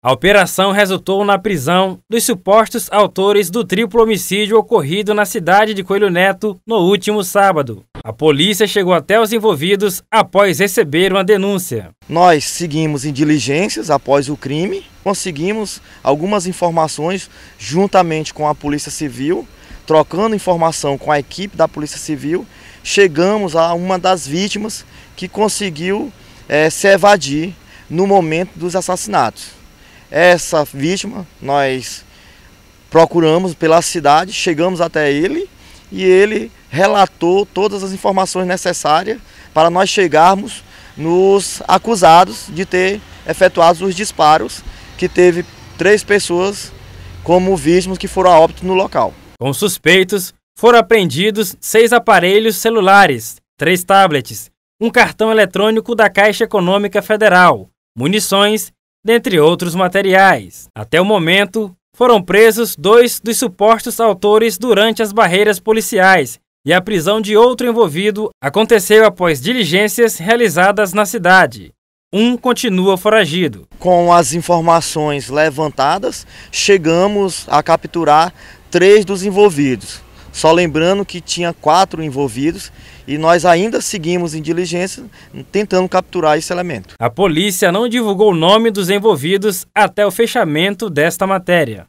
A operação resultou na prisão dos supostos autores do triplo homicídio ocorrido na cidade de Coelho Neto no último sábado. A polícia chegou até os envolvidos após receber uma denúncia. Nós seguimos em diligências após o crime, conseguimos algumas informações juntamente com a Polícia Civil, trocando informação com a equipe da Polícia Civil, chegamos a uma das vítimas que conseguiu é, se evadir no momento dos assassinatos. Essa vítima nós procuramos pela cidade, chegamos até ele e ele relatou todas as informações necessárias para nós chegarmos nos acusados de ter efetuado os disparos, que teve três pessoas como vítimas que foram a óbito no local. Com suspeitos, foram apreendidos seis aparelhos celulares, três tablets, um cartão eletrônico da Caixa Econômica Federal, munições dentre outros materiais. Até o momento, foram presos dois dos supostos autores durante as barreiras policiais e a prisão de outro envolvido aconteceu após diligências realizadas na cidade. Um continua foragido. Com as informações levantadas, chegamos a capturar três dos envolvidos. Só lembrando que tinha quatro envolvidos e nós ainda seguimos em diligência tentando capturar esse elemento. A polícia não divulgou o nome dos envolvidos até o fechamento desta matéria.